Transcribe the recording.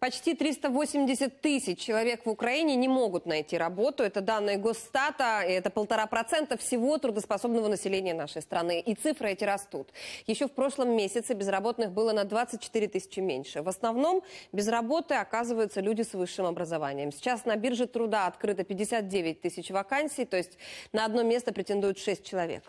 Почти 380 тысяч человек в Украине не могут найти работу. Это данные Госстата, и это полтора процента всего трудоспособного населения нашей страны. И цифры эти растут. Еще в прошлом месяце безработных было на 24 тысячи меньше. В основном без работы оказываются люди с высшим образованием. Сейчас на бирже труда открыто 59 тысяч вакансий, то есть на одно место претендуют 6 человек.